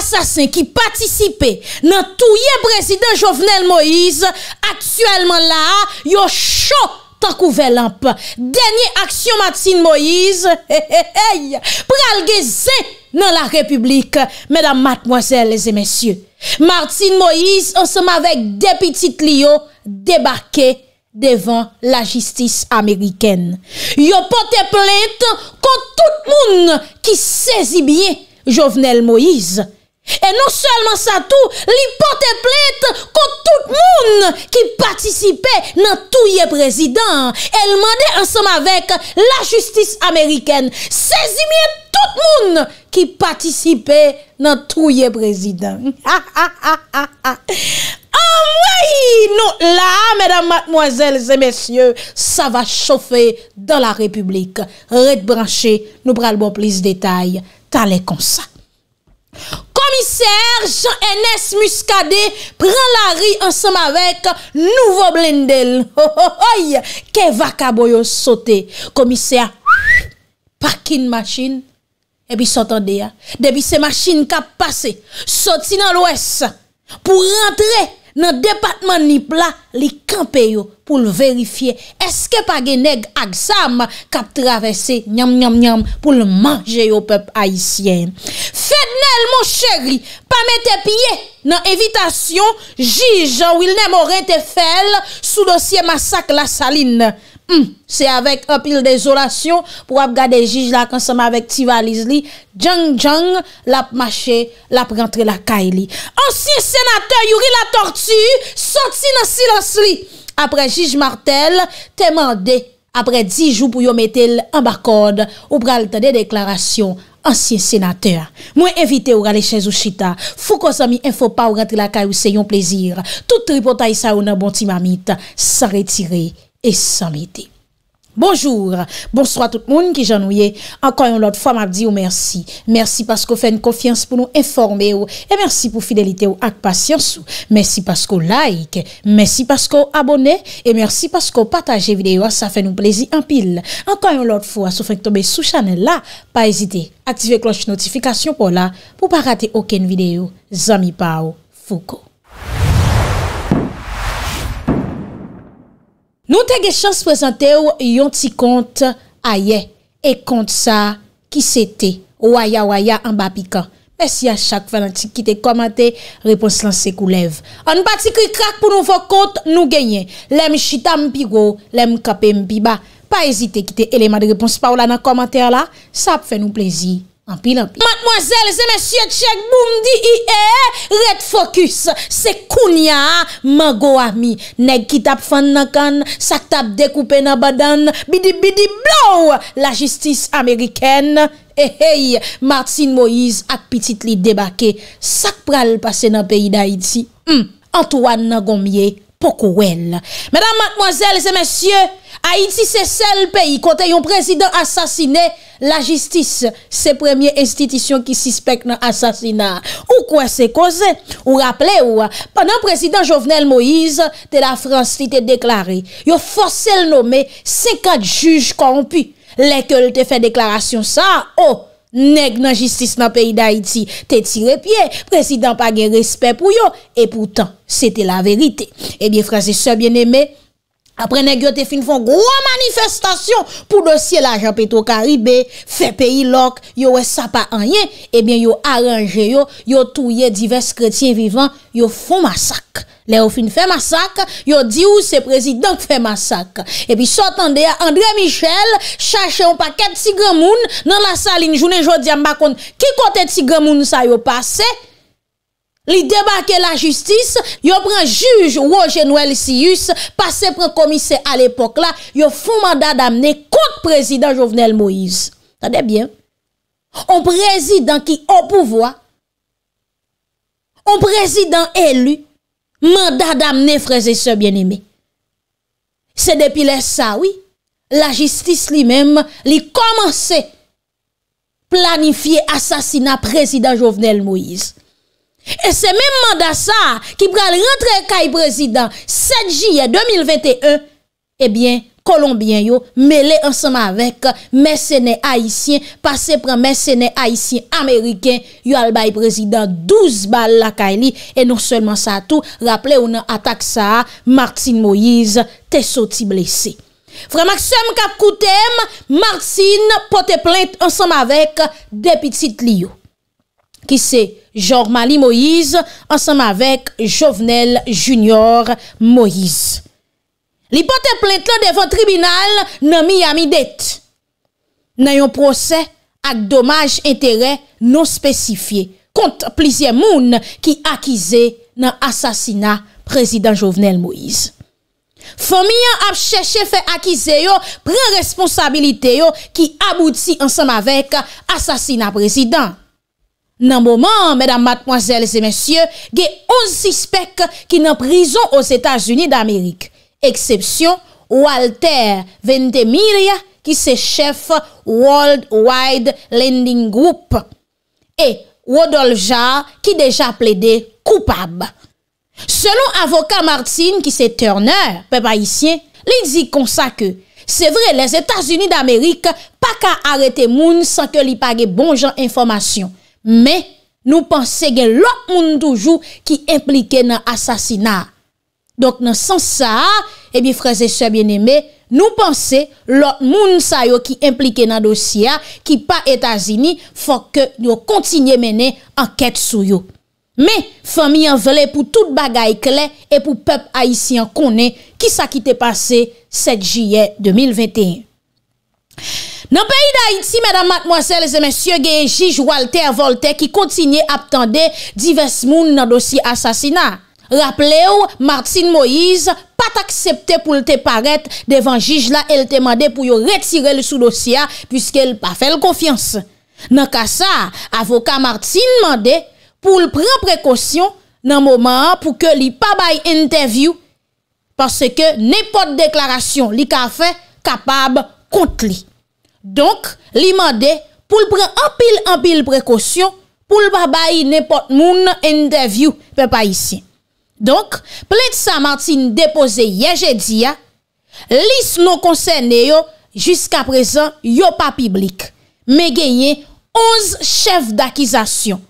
Asasin ki patisipe nan touye prezident Jovenel Moïse Aktuellement la, yo chou takouvelamp Denye aksyon Martine Moïse Pralgezen nan la republik Madame, mademoiselle, les et messieurs Martine Moïse, ansem avek depitit liyo Debarke devan la jistis ameriken Yo pote plente kont tout moun Ki sezi biye Jovenel Moïse E nou selman sa tou, li pote plet kote tout moun ki patisipe nan touye prezident. El mande ansam avek la justis Ameriken. Sezi mwen tout moun ki patisipe nan touye prezident. Ha ha ha ha ha. An mwen nou la, medan matmwazel zemesye, sa va chofe dan la republik. Red branché, nou pral bon plis detay. Talè konsa. Ha ha ha ha ha. Komisèr Jean-Enes Muscade Pren la ri ansèm avèk Nouvo blendel Ho ho ho Ke vaka boyon sote Komisèr Pakin machin Ebi eh sotan de ya Depi se eh machin kap pase Soti nan l'ouès Pou rentre nan depatman nipla li kampe yo pou l verifiye eske pa geneg aksam kap travese nyam nyam nyam pou l manje yo pep aisyen. Fede nel mon cheri, pa mette piye nan evitasyon, jige ou il ne more te fel sou dosye masak la saline. Hmm, se avek apil de zolasyon, pou ap gade jij la konsama vek ti valiz li, djan djan la ap mache, la ap rentre la kay li. Ansiye senate yuri la tortue, soti nan silans li. Apre jij martel, temande, apre dijou pou yo metel an bakode, ou pral tade deklarasyon, ansiye senate. Mwen evite ou gale chenjou chita, fou konsami enfo pa ou rentre la kay ou se yon plezir. Tout tri potay sa ou nan bonti mamit, sa retire. E sanbite. Bonjour, bonsoit tout moun ki janouye. Ankan yon lot fwa mabdi ou mersi. Mersi pasko fèn kofyans pou nou informe ou. E mersi pou fidelite ou ak pasyans ou. Mersi pasko like. Mersi pasko abone. E mersi pasko pataje videyo a sa fèn ou plezi anpil. Ankan yon lot fwa sou fèn k tombe sou chanel la. Pa ezite, ative kloche notifikasyon pou la. Pou pa rate oken videyo. Zami pa ou fuko. Nou te ge chans prezante ou yon ti kont a ye. E kont sa ki se te. Ou aya ou aya an ba pika. Pes ya chak ven an ti kite komante, repons lan se kou lev. An bat si kou krak pou nou vok kont, nou genye. Lem chita mbi go, lem kape mbi ba. Pa ezite kite eleman de repons pa ou la nan komante la. Sa ap fe nou plezi. Ampil ampil. Matmoazèl, zè mèsyè, tchèk boum di iè, red focus, se kounya, man go amy, neg ki tap fan nan kan, sak tap dekoupe nan badan, bidibidi blou, la jistis ameriken, ehey, eh, Martin Moïse ak pitit li debake, sak pral pase nan peyi da iti, m, hmm, Antoine Nagombier, pokou el. Mèdam matmoazèl, zè mèsyè, Haïti se sel peyi kote yon prezident asasine la jistis. Se premye institisyon ki sispek nan asasina. Ou kwa se koze, ou rappele ou. Panan prezident Jovenel Moïse, te la fransite deklari. Yo fosel nome se kat juj konpu. Lekol te fe deklarasyon sa. Oh, neg nan jistis ma peyi da Haïti. Te tire pie, prezident page respect pou yo. Et pourtant, se te la verite. Ebyen eh fransise se bieneme, prou. apre negyo te fin fon gwo manifestasyon pou dosye la janpeto karibè, fe peyi lok, yo wè sa pa anyen, ebyen yo aranje yo, yo touye divers kretien vivan, yo fon masak. Le yo fin fe masak, yo di ou se prezident fe masak. Eby sotan de ya André Michel, chache yon paket tigre moun, nan la salin jounen jodi ambakon, ki kote tigre moun sa yo pase? Li debake la justis, yo pran juj wò genwèl si yus, pase pran komise al epok la, yo foun mandat d'amne kouk prezident Jovenel Moïse. Tade bien. On prezident ki ou pouvoi, on prezident elu, mandat d'amne freze se bien eme. Se depi le sa, oui, la justis li menm li komanse planifiye asasina prezident Jovenel Moïse. E se men manda sa ki pral rentre kay prezident 7 jye 2021, ebyen, eh kolombien yo mele ansama vek mersene Haitien, pase pran mersene Haitien Ameriken, yo albay prezident 12 bal la kay li, e non selman sa tou, raple ou nan atak sa, Martine Moïse te soti blese. Framaksem kap koutem, Martine pote plente ansama vek depitit li yo. ki se Jean-Mali Moïse, ansanm avèk Jovenel Junior Moïse. Li potè plète lè devan tribunal, nan mi yamidèt. Nan yon prosè, ak domaj entere non spesifiè, kont plizye moun ki akize nan asasina prezident Jovenel Moïse. Fon mi yon apcheche fè akize yo, pren responsabilite yo, ki abouti ansanm avèk asasina prezident. Nan mouman, mèdam matmwazèl zè mèsyè, ge 11 ispek ki nan prizon os Etats-Unis d'Amerik. Eksepsyon, Walter Vendemiria ki se chef Worldwide Lending Group. E, Rodolphe Jarre ki deja ple de koupab. Selon avokat Martine ki se Turner, pe pa isyen, li di konsa ke. Se vre, les Etats-Unis d'Amerik pa ka arete moun san ke li page bon jan informasyon. Mè, nou panse gen lò moun toujou ki implike nan asasina. Donk nan san sa, ebi freze se eh bieneme, nou panse lò moun sayo ki implike nan dosya ki pa Etasini fò ke nou kontinye mene anket sou yo. Mè, fò mi an vele pou tout bagay kle e pou pep Aisyen konen ki sa kite pase 7 Jiyè 2021. Nan peyi da iti, mèdam matmoselle, zè mèsyè gen jige Walter Volte ki kontinye aptande divers moun nan dosi asasina. Rappele ou, Martine Moïse pat aksepte pou lte paret devan jige la el temande pou yo retire l sou dosia pwiske l pa fel konfians. Nan ka sa, avoka Martine mande pou l pren prekosyon nan mouman pou ke li pa baye enteviw pase ke nepot deklarasyon li ka fe kapab kont li. Donk, li mande pou l pre anpil anpil prekosyon pou l ba bayi ne pot moun en devyou pe pa isi. Donk, ple tsa Martin depoze yeje diya, lis nou konsen yo, jiska prezan yo pa piblik. Me genye 11 chef d'akizasyon,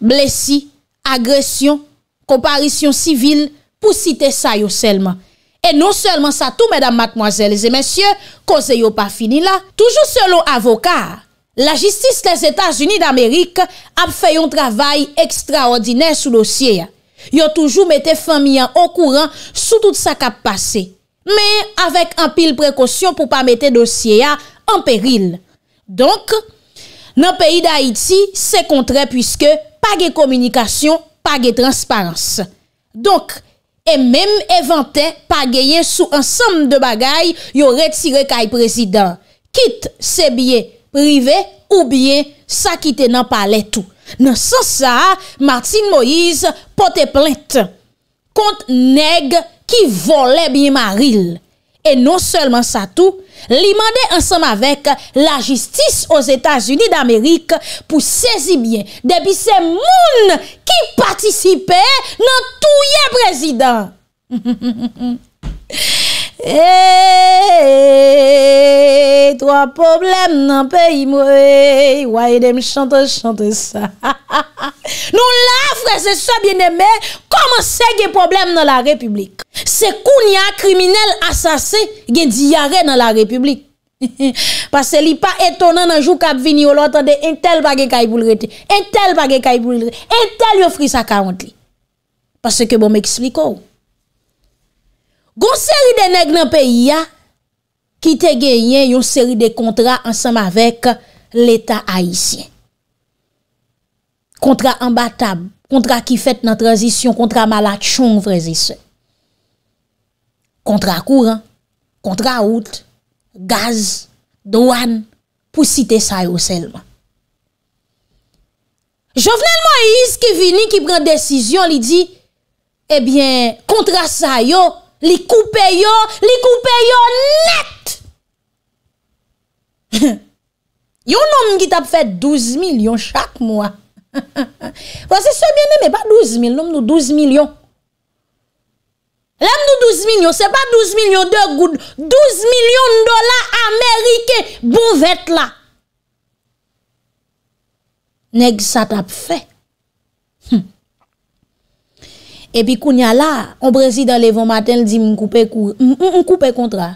blesi, agresyon, komparisyon sivil pou site sa yo selman. Et non seulement ça tout, mesdames, mademoiselles et messieurs, cause yo pas fini là. Toujours selon avocat, la justice des Etats-Unis d'Amérique a fait un travail extraordinaire sous dossier. Yo toujou mette familia au courant sous tout ça qu'a passé. Mais avec un pile précaution pou pas mette dossier en péril. Donc, nan pays d'Haïti, c'est contraire puisque pas de communication, pas de transparence. Donc, E menm evante pageyen sou ansam de bagay yo retire kay prezident. Kit se bie prive ou bie sa kite nan pale tou. Nan sa sa, Martine Moïse pote plente kont neg ki vole bie maril. E non selman sa tou, li mande ansam avek la jistis os Etats-Unis d'Amerik pou sezi bien debi se moun ki patisipe nan touye prezident. Eee, eee, towa problem nan peyi mwoy, waye dem chante chante sa. Nou la fre se so bieneme, kom se gen problem nan la Republik. Se kouny a kriminele asase gen diare nan la Republik. Parce li pa etonan nan jou kap vini olotan, de entel bagen kay boule rete, entel bagen kay boule rete, entel li ofri sa karent li. Parce ke bo me ekspliko ou. Gon seri de neg nan peyi ya ki te genyen yon seri de kontra ansam avek l'Etat haisyen. Kontra ambatab, kontra ki fet nan transisyon, kontra malak chon vre zise. Kontra kouran, kontra out, gaz, doan, pou site sa yo selman. Jovenel Moïse ki vini, ki pren desisyon, li di, ebyen, eh kontra sa yo, Li koupè yo, li koupè yo net. Yo nom ki tap fè 12 milyon chak mwa. Wazè sebyenè mè pa 12 milyon, nom nou 12 milyon. Lem nou 12 milyon, se pa 12 milyon, 12 milyon dola Amerike bou vèt la. Neg sa tap fè. Epi kou nya la, on brezi dan levon maten, l di m koupe kontra.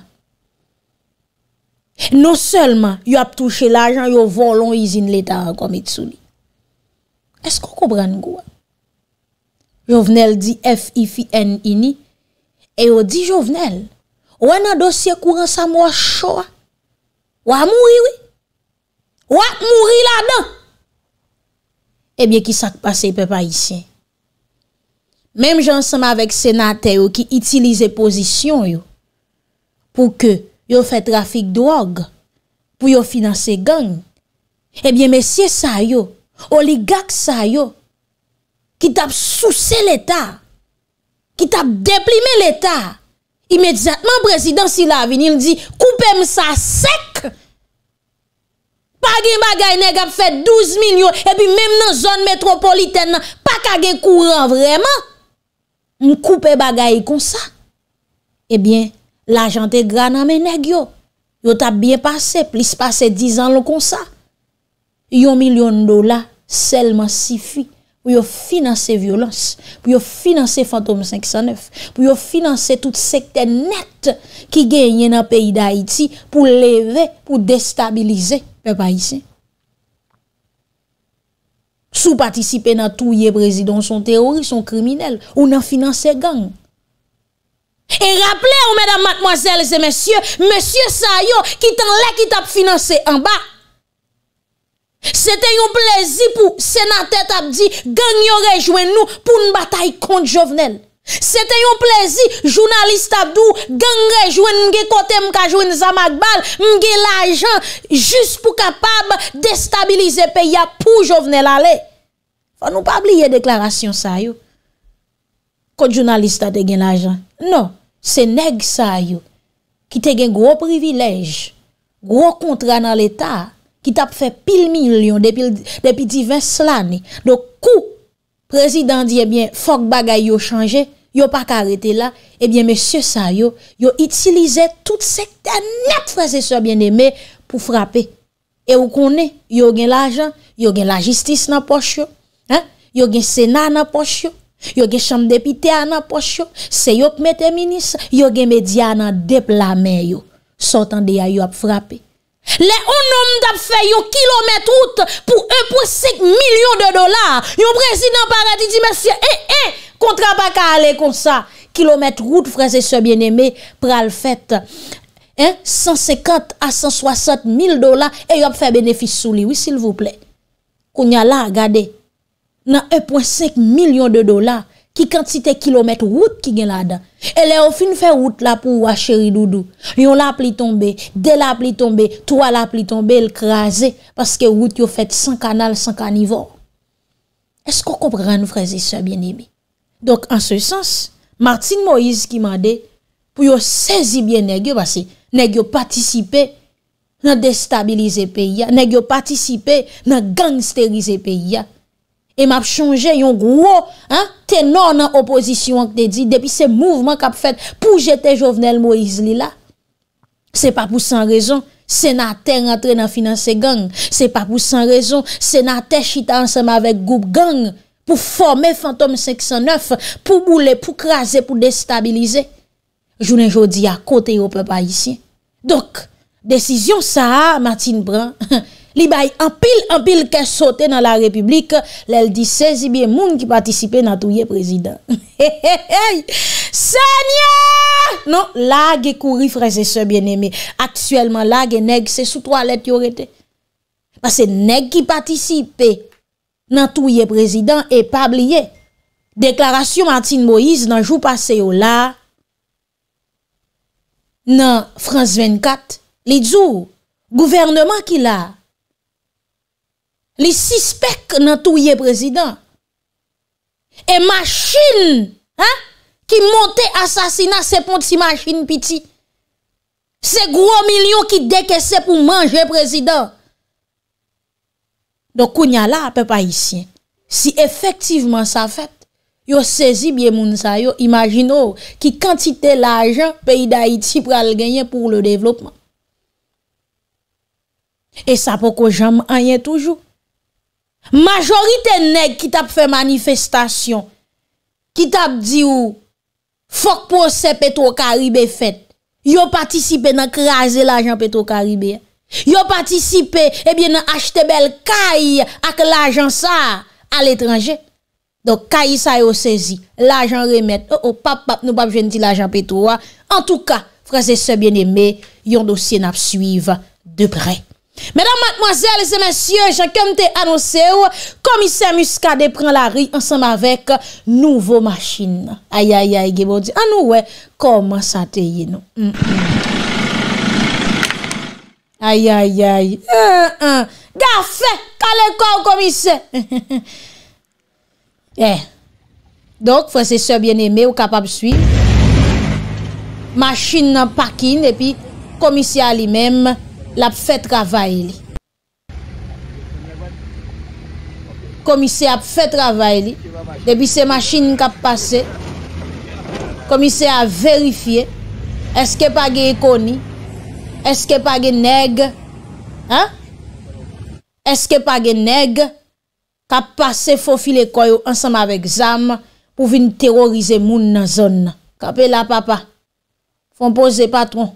Non selman, yo ap touche l ajan, yo volon izin leta akomitsouni. Esko kou bran gwa? Yo vnel di F-I-F-I-N-I-N-I, e yo di jo vnel, wè nan dosye kou ran sa m wachowa? Wè mouri wè? Wè mouri la dan? Ebyen eh ki sak pase pe pa isyen? Mem jansama vek senate yo ki itilize pozisyon yo, pou ke yo fè trafik drog, pou yo finanse gang, ebyen mesye sa yo, oligak sa yo, ki tap souse l'Etat, ki tap deplime l'Etat, imedjatman prezident Silavini, il di, koupèm sa sek, pa gen bagay neg ap fè 12 milyon, epi mem nan zon metropoliten nan, pa kage kouran vreman, Mou koupe bagay kon sa, ebyen, la jante gran ame neg yo. Yo tap byen pase, plis pase 10 an lo kon sa. Yo milyon dola, selman sifi, pou yo finanse violans, pou yo finanse Fantome 509, pou yo finanse tout sekte net ki genye nan peyi da Haiti pou leve, pou destabilize pe pa yisi. Sou patisipe nan tou ye brezidon, son terorist, son kriminel, ou nan finanse gang. E rappele ou mèdam matmoazèl zè mèsyè, mèsyè sa yo, ki tan lè ki tap finanse anba. Se te yon plezi pou senatè tap di, gang yo rejwen nou pou nbata yi kont jovenen. Se te yon plezi, jounalista d'ou gen rejwen mge kote mka jwen zamak bal, mge l'ajan, jist pou kapab destabilize pe ya pou jo vnen l'ale. Fwa nou pa bliye deklarasyon sa yo. Kote jounalista te gen l'ajan. Non, se neg sa yo. Ki te gen gro privilej, gro kontra nan l'Etat, ki tap fe pil milyon depi divan slani. Do kou prezident diye eh bien, fok bagay yo chanje, yo pas arrêter là, eh bien, monsieur ça, yo, utilisé utilisait toute secteur net, frères et sœurs bien-aimés, pour frapper. Et vous connaissez, yo gen l'argent, yo gen la justice dans poche, hein? Yo le sénat dans poche, yo gen chambre députés dans poche, c'est yo qui mette ministre, yo gen média dans déplamer yo. Sortant de yo a frappé. Le on nom d'ap fait yon kilomètre route pour 1.5 million de dollars. Yon président paradis dit monsieur, eh eh Kontra pa ka ale kon sa. Kilometre route, fraze se bien eme, pral fèt. 150 a 160 mil dola, e yon fè benefis sou li. Oui, s'il vous plè. Kounya la, gade, nan 1.5 milyon de dola, ki kantite kilometre route ki gen la dan. E le ofin fè route la pou wa chéri doudou. Yon la pli tombe, de la pli tombe, to a la pli tombe, l krasè, paske route yo fèt san kanal, san kanivor. Esko kopren, fraze se bien eme? Donk an se sens, Martin Moïse ki mande pou yo sezi bien negyo basi, negyo patisipe nan destabilize peya, negyo patisipe nan gangsterize peya. E map chanje yon gwo, tenor nan oposisyon ak te di, depi se mouvman kap fet pou jete jovenel Moïse li la. Se pa pou san rezon, se na te rentre nan finanse gang. Se pa pou san rezon, se na te chita ansam avek goup gang. pou forme Fantom 509, pou boule, pou kraze, pou destabilize. Jounen jodi a kote yo pe pa yisi. Dok, desisyon sa a, Matin Bran, li bay empil, empil, ke sote nan la republik, lel di sezi biye moun ki patisipe nan touye prezident. Segnan! Non, lage kouri freze se bieneme. Aksuellement, lage neg, se sou toalet yorete. Se neg ki patisipe, nan touye prezidant e pabliye. Deklarasyon Martin Moïse nan jou paseyo la nan France 24 li dzou gouvernement ki la li sispek nan touye prezidant e machin ki monte asasina se pon ti machin piti se gro milyon ki dekese pou manje prezidant Donk kou nya la apè pa isyen. Si efektivman sa fèt, yo sezi bie moun sa yo, imagino ki kantite la ajan peyi da iti pral genyen pou le devlopman. E sa pou ko jam anyen toujou. Majorite neg ki tap fè manifestasyon, ki tap di ou, fok pose peto karibè fèt, yo patisipe nan kreaze la ajan peto karibè ya. Yo patisipe, e eh bie nan achete bel kaye ak l'ajan sa al etranje Donk kaye sa yo sezi, l'ajan remet, ou oh, ou oh, pap pap nou pap jen ti l'ajan petou En tou ka, frase se bien eme, yon dosye nap suive de bre Medan matmoazel, se masye, jen kem te anose ou Komisè muskade pran la ri ansam avek nouvo machin Ayayay, gebo ah, di, anou we, koman sa teye nou mm, mm. Ayayay... Eh, eh. Gafè! Kale kò komise! Donk, franse sè bien emè, ou kap ap suy. Mâchin nan pakin, epi komise a li mèm, lap fè travay li. Komise ap fè travay li, depi se mâchin kap pase, komise a verifiye, eske pa ge ekoni, Eske pa gen neg? Ha? Eske pa gen neg? Ka pase fofile koyo ansama vek zam pou vin terorize moun nan zon nan. Kape la papa. Fon pose patron.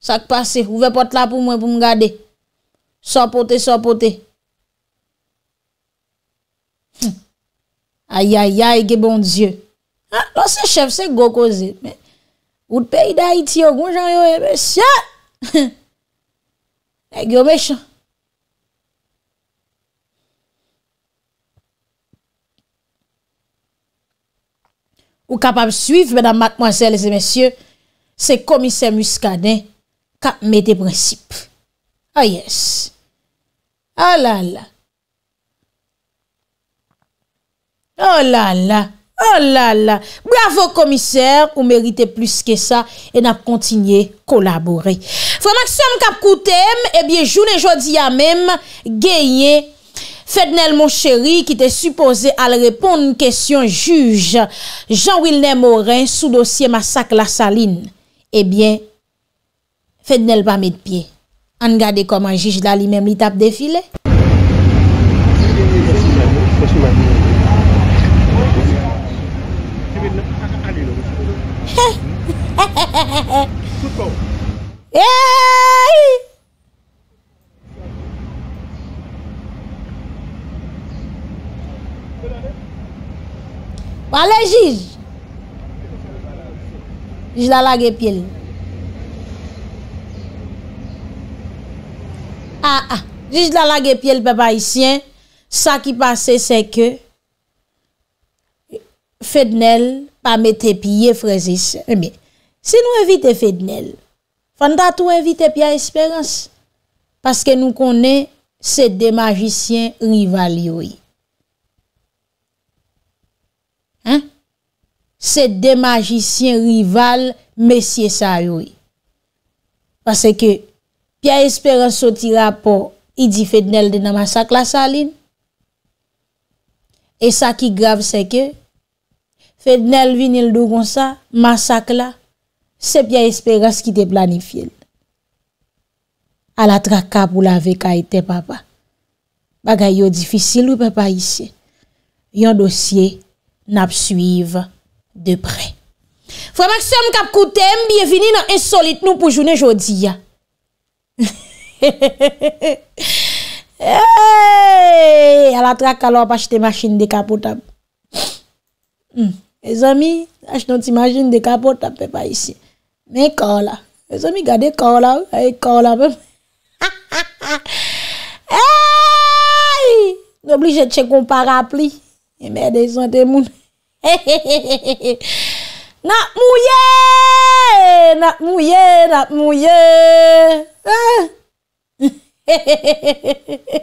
Sak pase. Ouve pot la pou mwen pou mwen gade. Sopote, sopote. Ayayay, hm. ge bon dieu. Ha? Lansè chef, se gokoze. Wout peyi da iti yo, goun jan yo, ebe sya! Ou kapap suiv, mèdam, mèdem, mèsel, lèze, mèsyè Se komise muskade Kap mède prinsip Ah yes Ah lala Oh lala Oh la la, bravo komiser, ou merite plus ke sa e nap kontinye kolabore. Fwa Maksim Kapkoutem, ebyen, eh joun e jodi ya mem, genye, fednel mon cheri ki te supose al repon un kesyon juj, Jean-Wilner Morin, sou dosye massak la saline. Ebyen, eh fednel pa met piye. Angade koman juj la li mem li tap defile. Wale jiz Jiz la lage pye Jiz ah, ah. la lage pye l beba isyen Sa ki pase se ke Fèdnel pa mè te piye Frèzis Se eh nou evite fèdnel Fanda tou evite Pia Esperance? Pase ke nou konen se de magicien rival yoy. Hein? Se de magicien rival messie sa yoy. Pase ke Pia Esperance soti rapo i di Fednel dena masak la salin. E sa ki grav se ke Fednel vinil dou gonsa masak la sep ya esperans ki te planifil. Ala tra kap ou la ve ka ite, papa. Bagay yo difisil ou pe pa isye. Yon dosye nap suyiv de pre. Fré Maxime kap koutem, biyevini nan insolit nou pou jounen jodi ya. Ala tra kalop ashte masjine de kap ou tap. Hmm. E zami, ashte not imagine de kap ou tap pe pa isye. Men kola. E zon mi gade kola ou. E kola pou. Ha, ha, ha. Eyy! N'oblije tche kon parapli. E mède yon sante moun. He, he, he, he, he, he, he. Nak mouye! Nak mouye! Nak mouye! Ha! Ah! He, he, he, he, he, he, he,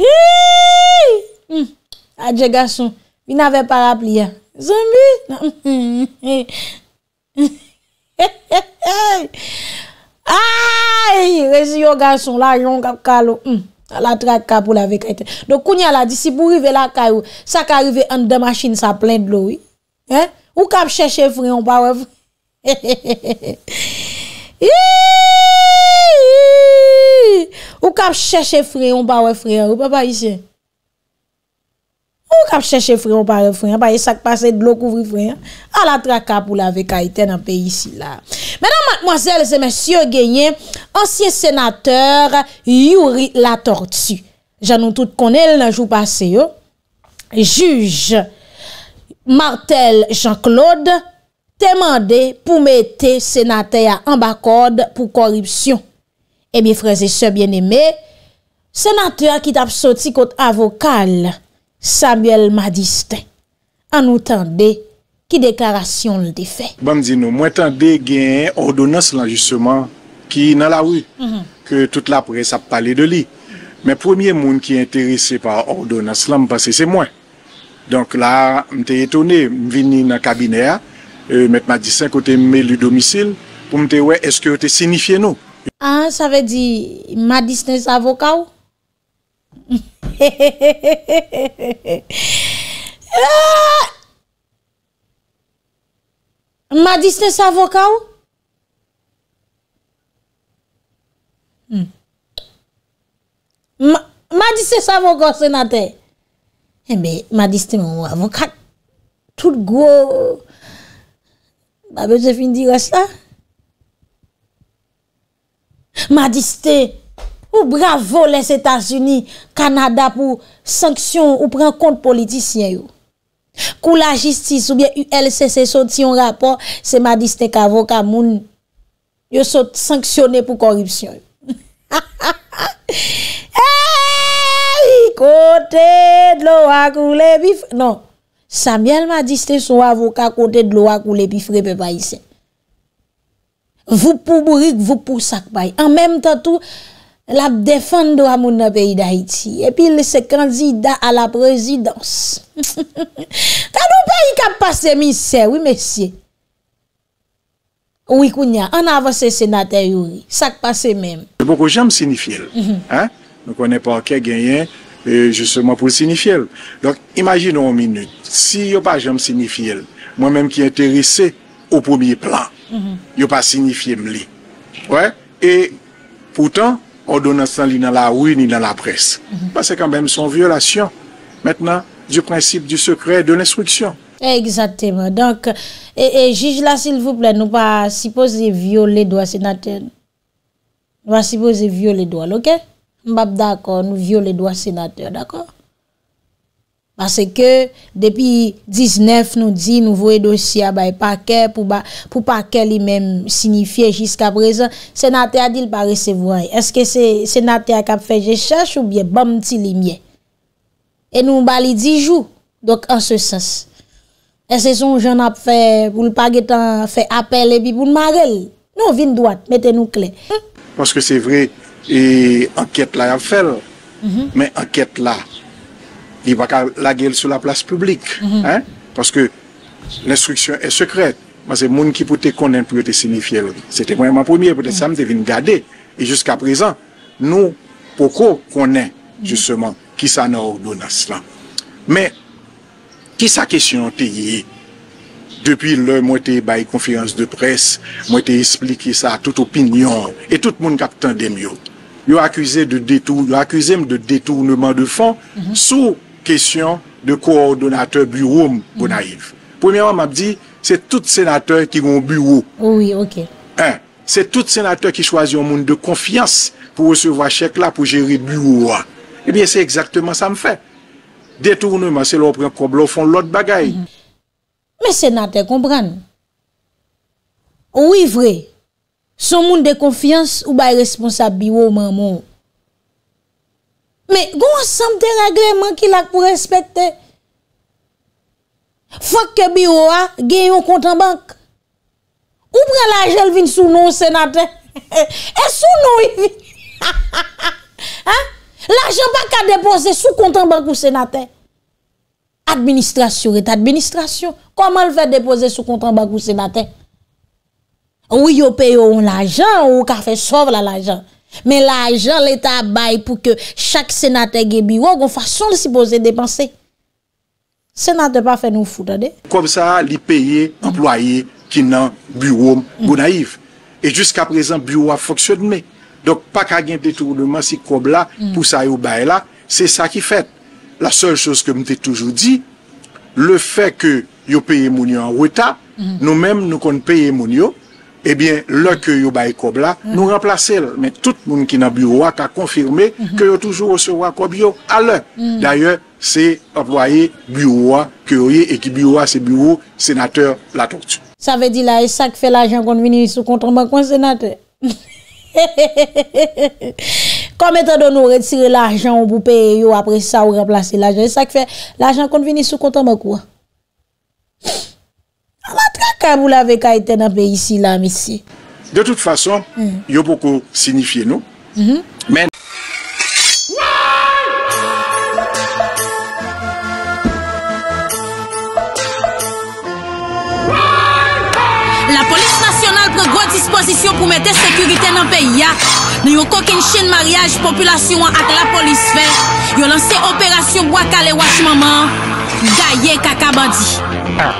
he. Hii! Hmm. Adje gason. Vi n'ave parapli ya. Zon mi. Hmm, hmm, hmm, hmm, hmm. Ay, rezi yo gason la, yon kap ka lo. Hmm, la trak ka pou la vekete. Do kounya la di, si pou rive la ka yo, sa ka rive an de machine sa plen de lo. Eh? Ou kap chèche frè, on pa we frè. Ou kap chèche frè, on pa we frè. Ou pa pa yi sè. Ou kap chèche frè ou parè frè, pa yè sak pase d'lò kouvri frè, ala traka pou lave kaitè nan peyi si la. Mèdan matmoazèl, zè mèsyò genyen, ansyen sénateur, Youri Latorti. Janon tout konèl nan jou pase yo. Juge, Martel Jean-Claude, temande pou mète sénatè ya ambakode pou korripsyon. E eh mi freze se bien emè, sénateur ki tap soti kout avokal. Samuel Madistin, an nou tende ki deklarasyon li de fe. Bandzino, mwen tende gen ordonans lan jisteman ki nan la wè, ke tout la prese ap pale de li. Men premier moun ki enterese pa ordonans lan mpase se mwen. Donk la mte etone, mvini nan kabine a, euh, met Madistin kote mme li domisil, pou mte wè eske yo te sinifye nou. An, ah, sa ve di, Madistin sa avoka ou? Mh. Hehehehe Aaaaa Madiste sa vokal Madiste sa vokal se natè Ebe, madiste moun wavon Kat tout gwo Babese fin di wach la Madiste E Ou bravo les Etats-Unis, Kanada pou sanksyon ou pren kont politisyen yo. Kou la jistis ou bien ULCC soti yon rapor, se ma diste ka avoka moun, yo soti sanksyonè pou koripsyon yo. Ha ha ha! Ha ha ha! E kote dlo wak ou le bifre... Non. Samyel ma diste sou avoka kote dlo wak ou le bifre pe pa yise. Vou pou bourik, vou pou sakbay. An menm tan tou... l ap defando a moun ap e yi da iti, epi l se kanzida a la prezidans. Tade ou pe yi kap pase misè, oui, mesye? Ou yi kounya, an avan se senatè yi, sak pase men. Yon pou kou jom sinifye l, nou konen pa ok genyen, jousseman pou sinifye l. Donc, imaginon ou minute, si yon pa jom sinifye l, mwen menm ki enterise, ou pou mi plan, mhm. yon pa sinifye m li. Ouè, et, poutan, ordonnance ni dans la rue ni dans la même, mhm. quand même son violation, maintenant, du principe, du secret, de l'instruction. Exactement. Donc, et, juge là s'il vous plaît, nous pas nou pas suppose violer sénateur. sénateur. pas supposés violer violer droit, ok? d'accord, nous violons le droit sénateur, d'accord Pase ke depi 19 nou di nou vwe dosya bay pake pou pake li men signifiye jiska prezen. Senate a di l pa resevwe. Eske senate a kap feje chache ou bie bam ti li mye? E nou bali 10 jou. Dok an se sens. E se son jen ap fe pou l pa getan fe apel e bi pou l marel. Non vin doat, mette nou kle. Pase ke se vre enket la yon fel. Men enket la. li baka la gel sou la plas publik. Mhm. Paske, l'instruksyon e sekret. Mwen se moun ki pou te konen pou yo te sinifye lodi. Se te mwen mwen pounye, pou te san te vin gade. E jusqu'a prezant, nou poko konen, jousseman, ki sa nou donas lan. Men, ki sa kesyon te ye depi lor mwen te bay konferans de pres, mwen te esplike sa tout opinyon e tout moun kapten dem yo. Yo akwize de detour, yo akwize m de detournement de fon mhm. sou kèsyon de koordonatèr bureau mwen a yiv. Premèman mwen ap di, se tout sénatèr ki yon bureau. Ou oh oui, ok. Hein, se tout sénatèr ki chwazyon moun de konfians pou wesevwa chèk la pou jèri bureau. Ebyen, se eksaktèman sa mwen fè. Dètournèman, se lò prekob, lò fon lòt bagay. Mwen sénatèr kompran. Ou oui, vre, son moun de konfians ou bay responsab biwo mwen moun. Men, gwa sanm te regreman ki lak pou respet te? Fok ke bi ou a, gen yon kontan bank. Ou pren lajel vin sou nou senate? E sou nou yi vin? Lajel bak a depose sou kontan bank ou senate? Administrasyon et administrasyon. Koman l fè depose sou kontan bank ou senate? Ou yopè yon lajel ou ka fè sov la lajel? Bon Men la ajan l'Etat bay pou ke chak senate ge biwo kon fason li si pose depanse Senate pa fe nou foute ade Kom sa li peye employe ki nan biwo mou naif E jusqu aprezen biwo a foksyon me Dok pa kagen detournement si kob la pou sa yo bay la Se sa ki fet La sol chos ke mte toujou di Le fe ke yo peye moun yo an weta Nou menm nou kon peye moun yo Ebyen, eh lò kyo yo baye kob mm. mm-hmm. mm. la, nou remplase lò. Men, tout moun ki nan bureau ak a konfirme, kyo yo toujou oswa kob yo. Alè, d'ayon, se apwaye bureau ak kyo ye, e ki bureau ak se bureau senateur la tout. Sa ve di la, e sa kfe l'ajan kon vini sou kontan bakon senateur? Kom etan do nou retire l'ajan ou boupe yo apre sa ou remplase l'ajan? E sa kfe l'ajan kon vini sou kontan bakon? A matre kabou la ve ka ite nan pe isi lam isi. De tout fason, yo boko signifiye nou. Mhen. La polis nasyonal prego disposisyon pou mette sekurite nan pe ya. Ne yo koken chen mariage populasyon at la polis fe. Yo lanse operasyon wakale wak maman. Ga ye kaka bandi. Ah.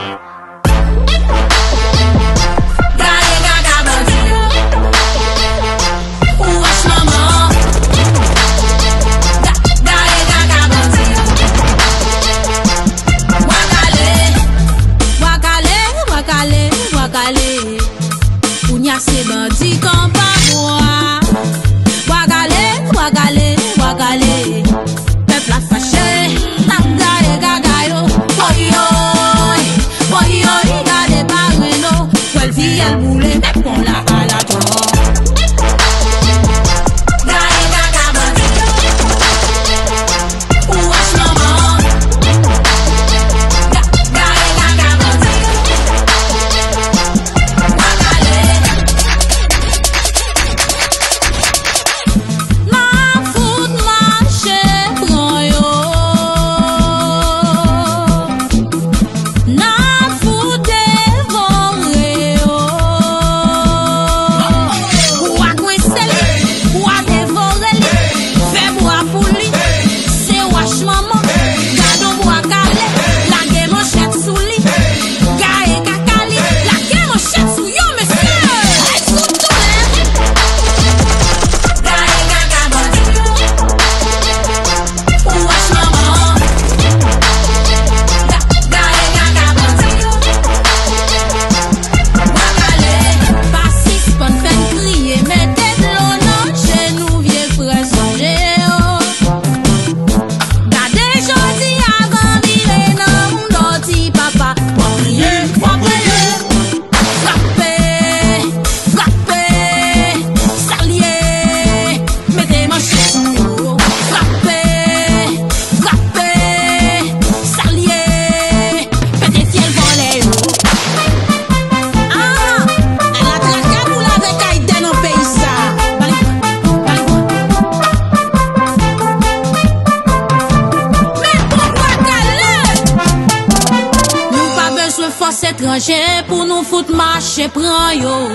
Che pran yo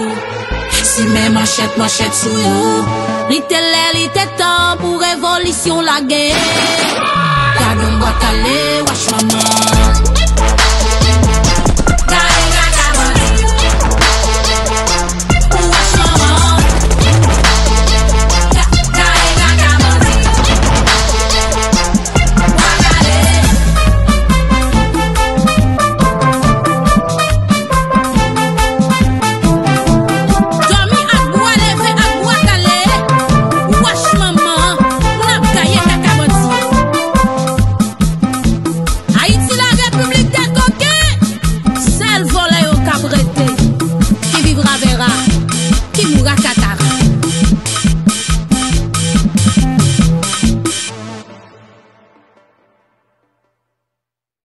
Si men man chet man chet sou Li te lè li te tan Pou revolisyon la gen Kade mwa kale wach man nan